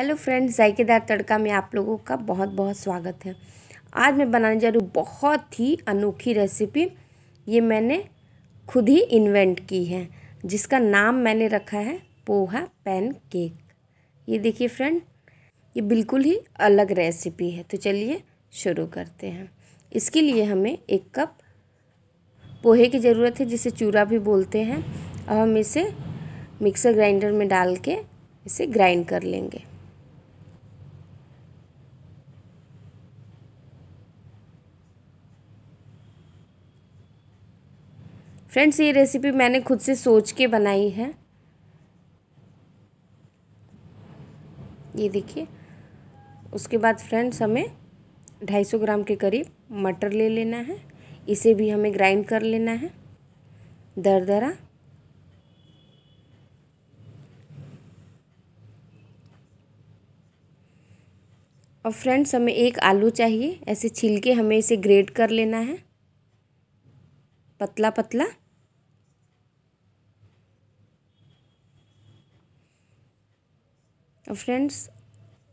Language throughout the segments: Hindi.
हेलो फ्रेंड्स जायकेदार तड़का में आप लोगों का बहुत बहुत स्वागत है आज मैं बनाने जा रही हूँ बहुत ही अनोखी रेसिपी ये मैंने खुद ही इन्वेंट की है जिसका नाम मैंने रखा है पोहा पैन केक ये देखिए फ्रेंड ये बिल्कुल ही अलग रेसिपी है तो चलिए शुरू करते हैं इसके लिए हमें एक कप पोहे की ज़रूरत है जिसे चूरा भी बोलते हैं अब हम इसे मिक्सर ग्राइंडर में डाल के इसे ग्राइंड कर लेंगे फ्रेंड्स ये रेसिपी मैंने खुद से सोच के बनाई है ये देखिए उसके बाद फ्रेंड्स हमें ढाई सौ ग्राम के करीब मटर ले लेना है इसे भी हमें ग्राइंड कर लेना है दरदरा और फ्रेंड्स हमें एक आलू चाहिए ऐसे छिल के हमें इसे ग्रेट कर लेना है पतला पतला तो फ्रेंड्स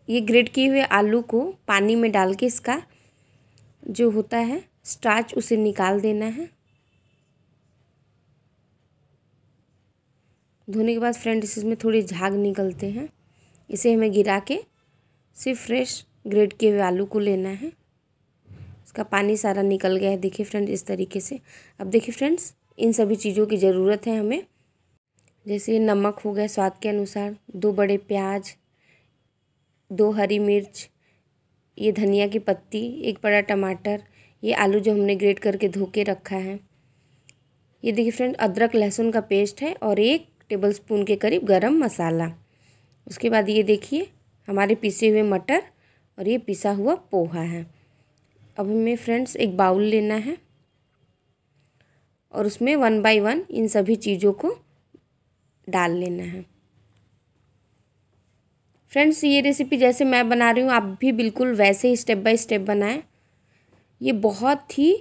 ये ग्रेट किए हुए आलू को पानी में डाल के इसका जो होता है स्टार्च उसे निकाल देना है धोने के बाद फ्रेंड्स इसमें थोड़ी झाग निकलते हैं इसे हमें गिरा के सिर्फ फ्रेश ग्रेट किए हुए आलू को लेना है इसका पानी सारा निकल गया है देखिए फ्रेंड्स इस तरीके से अब देखिए फ्रेंड्स इन सभी चीज़ों की ज़रूरत है हमें जैसे नमक हो गया स्वाद के अनुसार दो बड़े प्याज दो हरी मिर्च ये धनिया की पत्ती एक बड़ा टमाटर ये आलू जो हमने ग्रेट करके धो के रखा है ये देखिए फ्रेंड अदरक लहसुन का पेस्ट है और एक टेबल स्पून के करीब गरम मसाला उसके बाद ये देखिए हमारे पिसे हुए मटर और ये पिसा हुआ पोहा है अब हमें फ्रेंड्स एक बाउल लेना है और उसमें वन बाय वन इन सभी चीज़ों को डाल लेना है फ्रेंड्स ये रेसिपी जैसे मैं बना रही हूँ आप भी बिल्कुल वैसे ही स्टेप बाय स्टेप बनाएं ये बहुत ही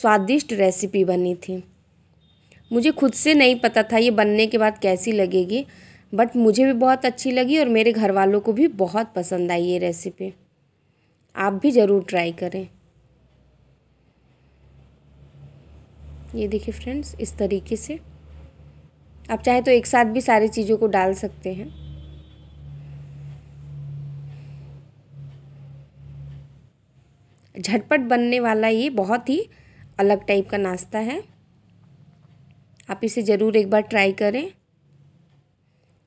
स्वादिष्ट रेसिपी बनी थी मुझे खुद से नहीं पता था ये बनने के बाद कैसी लगेगी बट मुझे भी बहुत अच्छी लगी और मेरे घर वालों को भी बहुत पसंद आई ये रेसिपी आप भी ज़रूर ट्राई करें ये देखिए फ्रेंड्स इस तरीके से आप चाहे तो एक साथ भी सारी चीज़ों को डाल सकते हैं झटपट बनने वाला ये बहुत ही अलग टाइप का नाश्ता है आप इसे ज़रूर एक बार ट्राई करें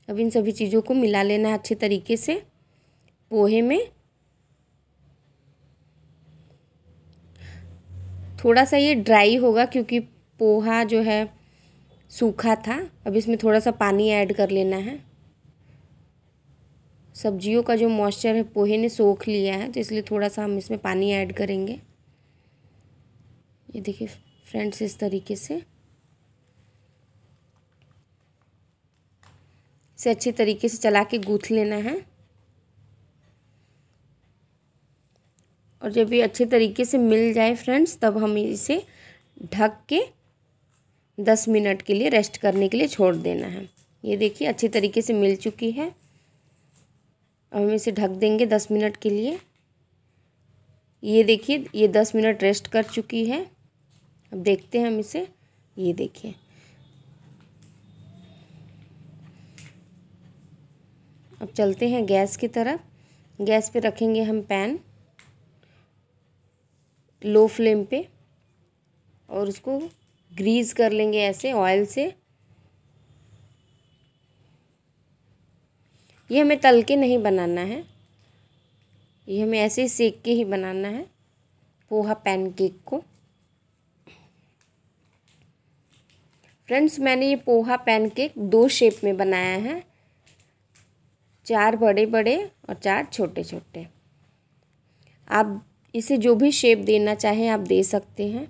अब इन सभी चीज़ों को मिला लेना है अच्छे तरीके से पोहे में थोड़ा सा ये ड्राई होगा क्योंकि पोहा जो है सूखा था अब इसमें थोड़ा सा पानी ऐड कर लेना है सब्जियों का जो मॉइस्चर है पोहे ने सोख लिया है तो इसलिए थोड़ा सा हम इसमें पानी ऐड करेंगे ये देखिए फ्रेंड्स इस तरीके से इसे अच्छे तरीके से चला के गूँथ लेना है और जब ये अच्छे तरीके से मिल जाए फ्रेंड्स तब हम इसे ढक के दस मिनट के लिए रेस्ट करने के लिए छोड़ देना है ये देखिए अच्छे तरीके से मिल चुकी है अब हम इसे ढक देंगे दस मिनट के लिए ये देखिए ये दस मिनट रेस्ट कर चुकी है अब देखते हैं हम इसे ये देखिए अब चलते हैं गैस की तरफ गैस पे रखेंगे हम पैन लो फ्लेम पे और उसको ग्रीस कर लेंगे ऐसे ऑयल से ये हमें तल के नहीं बनाना है ये हमें ऐसे ही सेक के ही बनाना है पोहा पैनकेक को फ्रेंड्स मैंने ये पोहा पैनकेक दो शेप में बनाया है चार बड़े बड़े और चार छोटे छोटे आप इसे जो भी शेप देना चाहें आप दे सकते हैं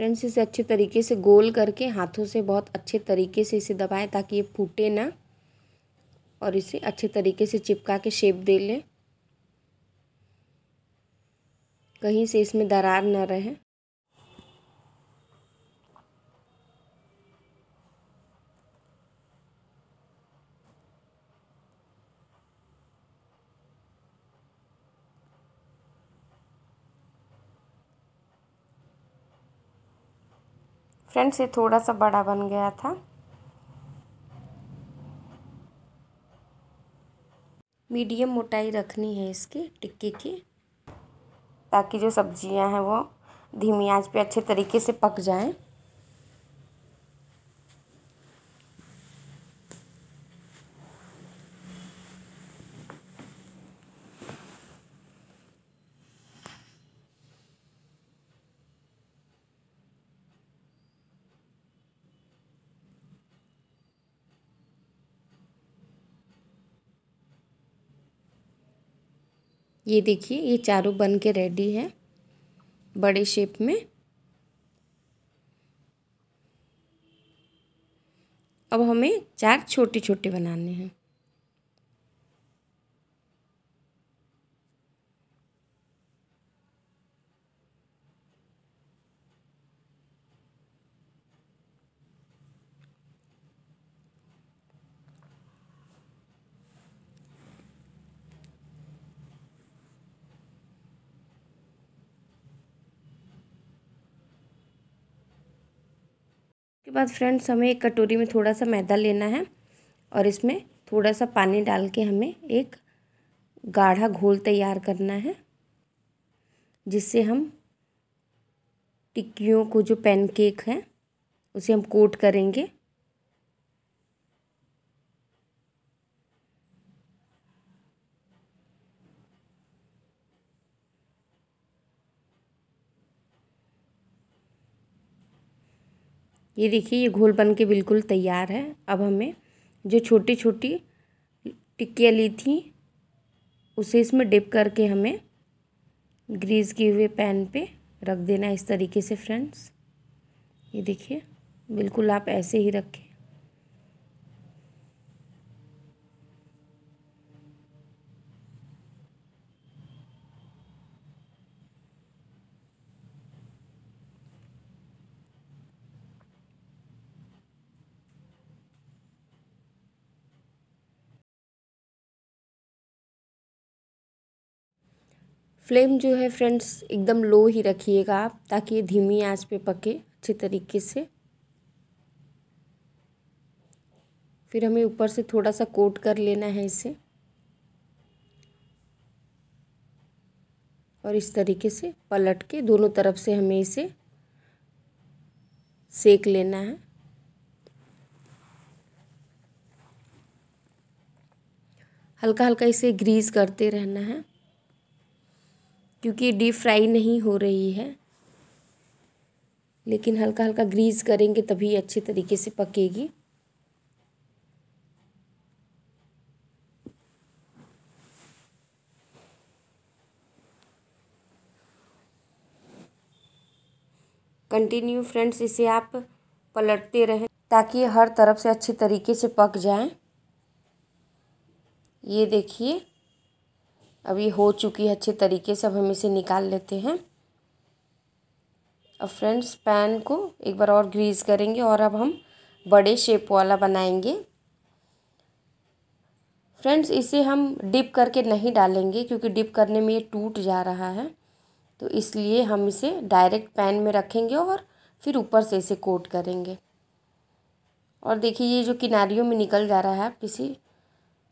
फ्रेंड्स इसे अच्छे तरीके से गोल करके हाथों से बहुत अच्छे तरीके से इसे दबाएं ताकि ये फूटे ना और इसे अच्छे तरीके से चिपका के शेप दे लें कहीं से इसमें दरार ना रहे फ्रेंड्स ये थोड़ा सा बड़ा बन गया था मीडियम मोटाई रखनी है इसकी टिक्की की ताकि जो सब्जियां हैं वो धीमी आंच पे अच्छे तरीके से पक जाएं ये देखिए ये चारों बन के रेडी है बड़े शेप में अब हमें चार छोटे छोटे बनाने हैं उसके बाद फ्रेंड्स हमें एक कटोरी में थोड़ा सा मैदा लेना है और इसमें थोड़ा सा पानी डाल के हमें एक गाढ़ा घोल तैयार करना है जिससे हम टिक्कियों को जो पैनकेक है उसे हम कोट करेंगे ये देखिए ये घोल बन के बिल्कुल तैयार है अब हमें जो छोटी छोटी टिक्कियाँ ली थी उसे इसमें डिप करके हमें ग्रीस किए हुए पैन पे रख देना इस तरीके से फ्रेंड्स ये देखिए बिल्कुल आप ऐसे ही रखें फ्लेम जो है फ्रेंड्स एकदम लो ही रखिएगा आप ताकि ये धीमी आंच पे पके अच्छे तरीके से फिर हमें ऊपर से थोड़ा सा कोट कर लेना है इसे और इस तरीके से पलट के दोनों तरफ से हमें इसे सेक लेना है हल्का हल्का इसे ग्रीस करते रहना है क्योंकि डीप फ्राई नहीं हो रही है लेकिन हल्का हल्का ग्रीस करेंगे तभी अच्छे तरीके से पकेगी कंटिन्यू फ्रेंड्स इसे आप पलटते रहें ताकि हर तरफ से अच्छे तरीके से पक जाए ये देखिए अब ये हो चुकी है अच्छे तरीके से अब हम इसे निकाल लेते हैं अब फ्रेंड्स पैन को एक बार और ग्रीस करेंगे और अब हम बड़े शेप वाला बनाएंगे फ्रेंड्स इसे हम डिप करके नहीं डालेंगे क्योंकि डिप करने में ये टूट जा रहा है तो इसलिए हम इसे डायरेक्ट पैन में रखेंगे और फिर ऊपर से इसे कोट करेंगे और देखिए ये जो किनारियों में निकल जा रहा है आप किसी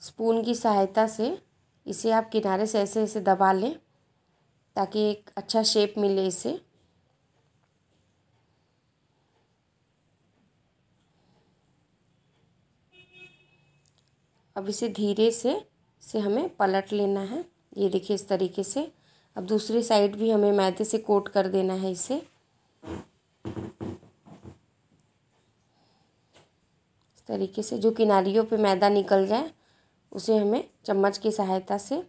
स्पून की सहायता से इसे आप किनारे से ऐसे ऐसे दबा लें ताकि एक अच्छा शेप मिले इसे अब इसे धीरे से से हमें पलट लेना है ये देखिए इस तरीके से अब दूसरी साइड भी हमें मैदे से कोट कर देना है इसे इस तरीके से जो किनारियों पे मैदा निकल जाए उसे हमें चम्मच की सहायता से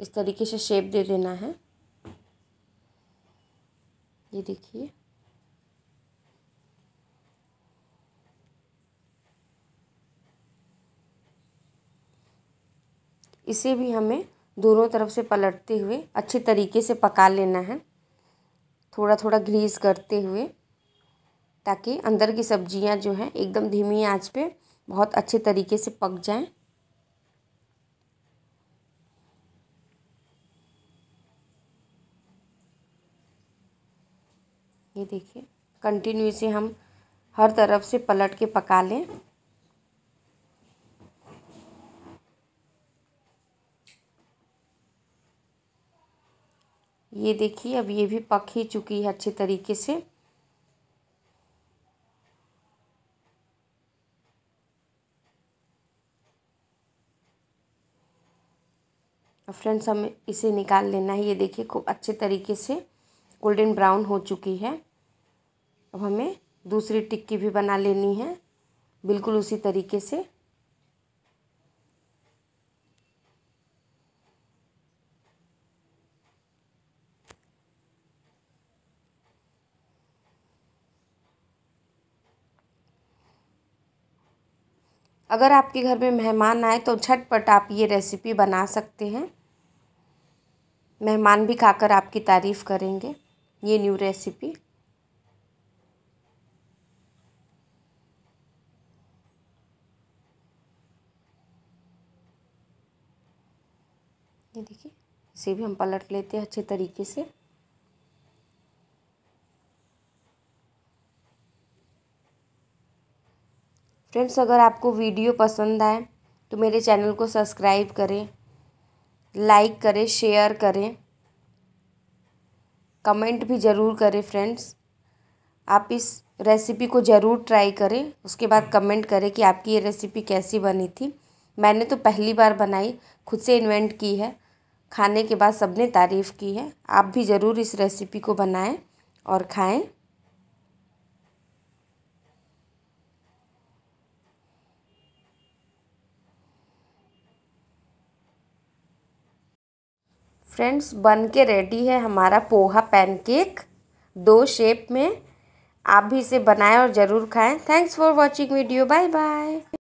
इस तरीके से शेप दे देना है ये देखिए इसे भी हमें दोनों तरफ से पलटते हुए अच्छे तरीके से पका लेना है थोड़ा थोड़ा ग्रीस करते हुए ताकि अंदर की सब्जियां जो हैं एकदम धीमी आंच पे बहुत अच्छे तरीके से पक जाएं ये देखिए कंटिन्यू इसे हम हर तरफ से पलट के पका लें ये देखिए अब ये भी पक ही चुकी है अच्छे तरीके से फ्रेंड्स हमें इसे निकाल लेना है ये देखिए खूब अच्छे तरीके से गोल्डन ब्राउन हो चुकी है अब हमें दूसरी टिक्की भी बना लेनी है बिल्कुल उसी तरीके से अगर आपके घर में मेहमान आए तो झटपट आप ये रेसिपी बना सकते हैं मेहमान भी खाकर आपकी तारीफ़ करेंगे ये न्यू रेसिपी ये देखिए इसे भी हम पलट लेते हैं अच्छे तरीके से फ्रेंड्स अगर आपको वीडियो पसंद आए तो मेरे चैनल को सब्सक्राइब करें लाइक करें शेयर करें कमेंट भी ज़रूर करें फ्रेंड्स आप इस रेसिपी को ज़रूर ट्राई करें उसके बाद कमेंट करें कि आपकी ये रेसिपी कैसी बनी थी मैंने तो पहली बार बनाई खुद से इन्वेंट की है खाने के बाद सबने तारीफ़ की है आप भी ज़रूर इस रेसिपी को बनाएं और खाएं फ्रेंड्स बन के रेडी है हमारा पोहा पैनकेक दो शेप में आप भी इसे बनाएं और ज़रूर खाएं thanks for watching video bye bye